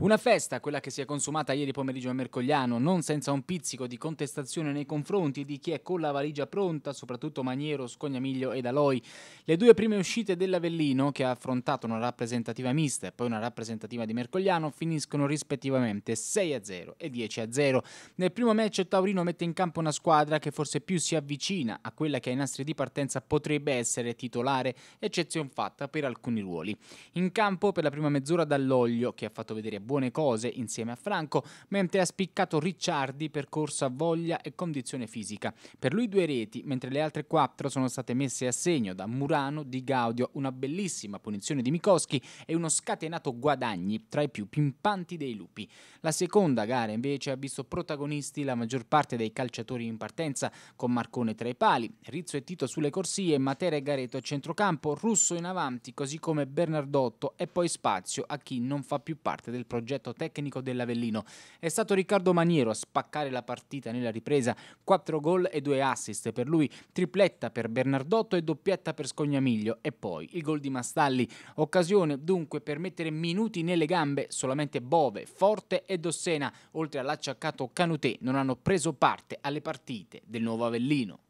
Una festa, quella che si è consumata ieri pomeriggio a Mercogliano, non senza un pizzico di contestazione nei confronti di chi è con la valigia pronta, soprattutto Maniero, Scognamiglio ed Aloi. Le due prime uscite dell'Avellino, che ha affrontato una rappresentativa mista e poi una rappresentativa di Mercogliano, finiscono rispettivamente 6-0 e 10-0. Nel primo match Taurino mette in campo una squadra che forse più si avvicina a quella che ai nastri di partenza potrebbe essere titolare, eccezione fatta per alcuni ruoli. In campo per la prima mezz'ora dall'Oglio, che ha fatto vedere buone cose insieme a Franco, mentre ha spiccato Ricciardi per corsa voglia e condizione fisica. Per lui due reti, mentre le altre quattro sono state messe a segno da Murano, Di Gaudio, una bellissima punizione di Mikoski e uno scatenato guadagni tra i più pimpanti dei lupi. La seconda gara invece ha visto protagonisti la maggior parte dei calciatori in partenza, con Marcone tra i pali, Rizzo e Tito sulle corsie, Matera e Gareto a centrocampo, Russo in avanti, così come Bernardotto e poi spazio a chi non fa più parte del progetto progetto tecnico dell'Avellino. È stato Riccardo Maniero a spaccare la partita nella ripresa, 4 gol e 2 assist per lui, tripletta per Bernardotto e doppietta per Scognamiglio e poi il gol di Mastalli, occasione dunque per mettere minuti nelle gambe solamente Bove, Forte e Dossena, oltre all'acciaccato Canutè non hanno preso parte alle partite del nuovo Avellino.